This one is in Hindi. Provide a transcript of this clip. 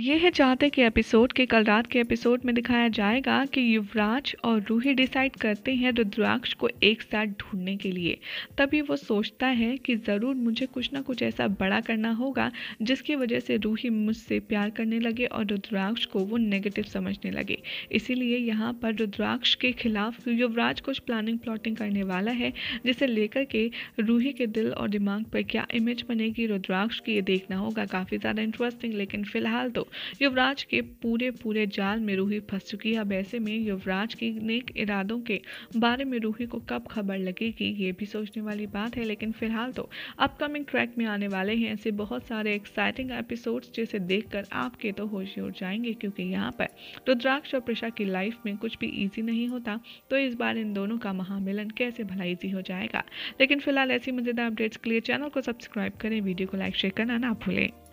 ये है चाहते के एपिसोड के कल रात के एपिसोड में दिखाया जाएगा कि युवराज और रूही डिसाइड करते हैं रुद्राक्ष को एक साथ ढूंढने के लिए तभी वो सोचता है कि ज़रूर मुझे कुछ ना कुछ ऐसा बड़ा करना होगा जिसकी वजह से रूही मुझसे प्यार करने लगे और रुद्राक्ष को वो नेगेटिव समझने लगे इसीलिए यहाँ पर रुद्राक्ष के खिलाफ युवराज कुछ प्लानिंग प्लॉटिंग करने वाला है जिसे लेकर के रूही के दिल और दिमाग पर क्या इमेज बनेगी रुद्राक्ष की ये देखना होगा काफ़ी ज़्यादा इंटरेस्टिंग लेकिन फ़िलहाल तो युवराज के पूरे पूरे जाल में रूही फंस चुकी है अब ऐसे में युवराज के नेक इरादों के बारे में रूही को कब खबर लगेगी ये भी सोचने वाली बात है लेकिन फिलहाल तो अपकमिंग ट्रैक में आने वाले हैं ऐसे बहुत सारे एक्साइटिंग एपिसोड्स जिसे देखकर आपके तो होश उड़ जाएंगे क्योंकि यहाँ पर रुद्राक्ष और प्रशा की लाइफ में कुछ भी ईजी नहीं होता तो इस बार इन दोनों का महामिलन कैसे भला ईजी हो जाएगा लेकिन फिलहाल ऐसी मज़ेदार अपडेट्स के लिए चैनल को सब्सक्राइब करें वीडियो को लाइक शेयर करना ना भूलें